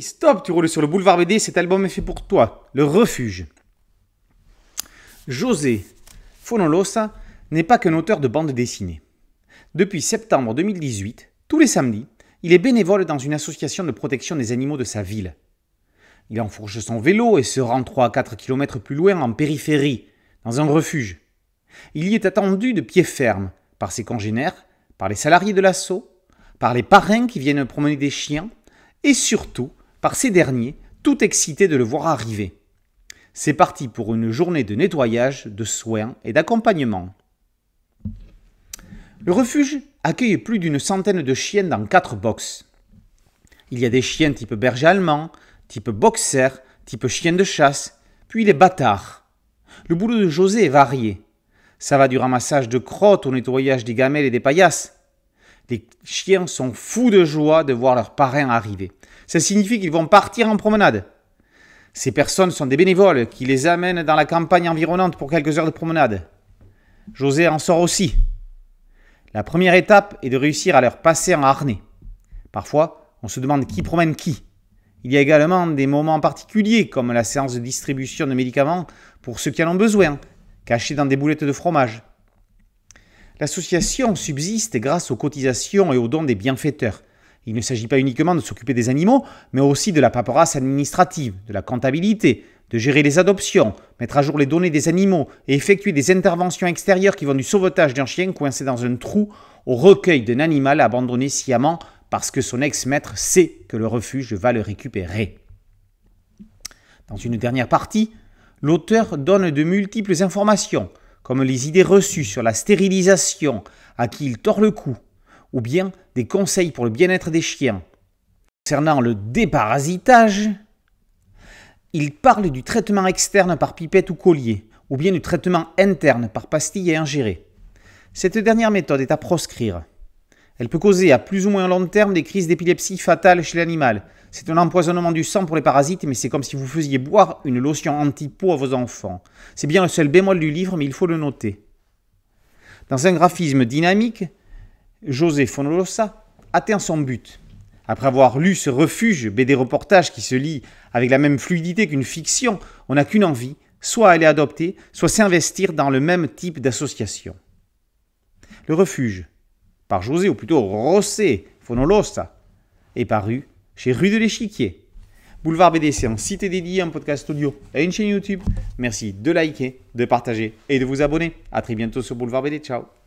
stop, tu roules sur le boulevard BD, cet album est fait pour toi, le refuge. José Fonolosa n'est pas qu'un auteur de bande dessinée. Depuis septembre 2018, tous les samedis, il est bénévole dans une association de protection des animaux de sa ville. Il enfourche son vélo et se rend 3 à 4 km plus loin en périphérie, dans un refuge. Il y est attendu de pied ferme par ses congénères, par les salariés de l'assaut, par les parrains qui viennent promener des chiens et surtout par ces derniers, tout excités de le voir arriver. C'est parti pour une journée de nettoyage, de soins et d'accompagnement. Le refuge accueille plus d'une centaine de chiens dans quatre boxes. Il y a des chiens type berger allemand, type boxer, type chien de chasse, puis les bâtards. Le boulot de José est varié. Ça va du ramassage de crottes au nettoyage des gamelles et des paillasses, les chiens sont fous de joie de voir leurs parrains arriver. Ça signifie qu'ils vont partir en promenade. Ces personnes sont des bénévoles qui les amènent dans la campagne environnante pour quelques heures de promenade. José en sort aussi. La première étape est de réussir à leur passer en harnais. Parfois, on se demande qui promène qui. Il y a également des moments particuliers comme la séance de distribution de médicaments pour ceux qui en ont besoin, cachés dans des boulettes de fromage. L'association subsiste grâce aux cotisations et aux dons des bienfaiteurs. Il ne s'agit pas uniquement de s'occuper des animaux, mais aussi de la paperasse administrative, de la comptabilité, de gérer les adoptions, mettre à jour les données des animaux et effectuer des interventions extérieures qui vont du sauvetage d'un chien coincé dans un trou au recueil d'un animal abandonné sciemment parce que son ex-maître sait que le refuge va le récupérer. Dans une dernière partie, l'auteur donne de multiples informations, comme les idées reçues sur la stérilisation à qui il tord le cou, ou bien des conseils pour le bien-être des chiens. Concernant le déparasitage, il parle du traitement externe par pipette ou collier, ou bien du traitement interne par pastille et ingéré. Cette dernière méthode est à proscrire. Elle peut causer à plus ou moins long terme des crises d'épilepsie fatales chez l'animal. C'est un empoisonnement du sang pour les parasites, mais c'est comme si vous faisiez boire une lotion anti-peau à vos enfants. C'est bien le seul bémol du livre, mais il faut le noter. Dans un graphisme dynamique, José Fonolosa atteint son but. Après avoir lu ce refuge, BD reportage qui se lit avec la même fluidité qu'une fiction, on n'a qu'une envie, soit aller adopter, soit s'investir dans le même type d'association. Le refuge, par José, ou plutôt Rosé Fonolosa, est paru chez Rue de l'Échiquier. Boulevard BD, c'est en site dédié, un podcast audio et une chaîne YouTube. Merci de liker, de partager et de vous abonner. A très bientôt sur Boulevard BD. Ciao